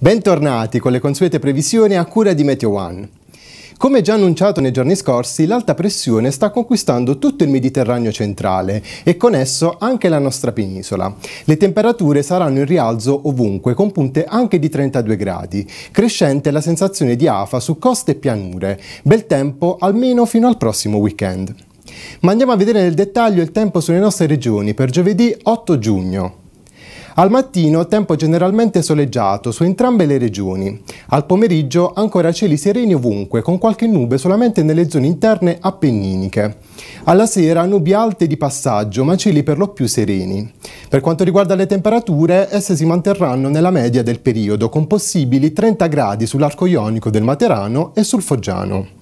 Bentornati con le consuete previsioni a cura di Meteo One. Come già annunciato nei giorni scorsi, l'alta pressione sta conquistando tutto il Mediterraneo centrale e con esso anche la nostra penisola. Le temperature saranno in rialzo ovunque, con punte anche di 32 gradi, crescente la sensazione di afa su coste e pianure. Bel tempo almeno fino al prossimo weekend. Ma andiamo a vedere nel dettaglio il tempo sulle nostre regioni per giovedì 8 giugno. Al mattino tempo generalmente soleggiato su entrambe le regioni. Al pomeriggio ancora cieli sereni ovunque, con qualche nube solamente nelle zone interne appenniniche. Alla sera nubi alte di passaggio, ma cieli per lo più sereni. Per quanto riguarda le temperature, esse si manterranno nella media del periodo, con possibili 30 gradi sull'arco ionico del Materano e sul Foggiano.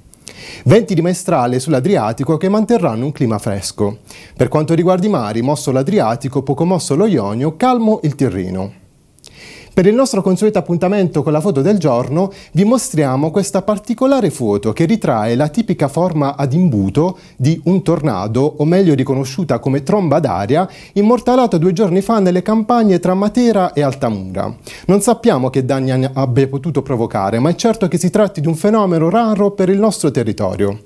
Venti di maestrale sull'Adriatico che manterranno un clima fresco. Per quanto riguarda i mari, mosso l'Adriatico, poco mosso lo Ionio, calmo il Tirreno. Per il nostro consueto appuntamento con la foto del giorno vi mostriamo questa particolare foto che ritrae la tipica forma ad imbuto di un tornado, o meglio riconosciuta come tromba d'aria, immortalato due giorni fa nelle campagne tra Matera e Altamura. Non sappiamo che danni abbia potuto provocare, ma è certo che si tratti di un fenomeno raro per il nostro territorio.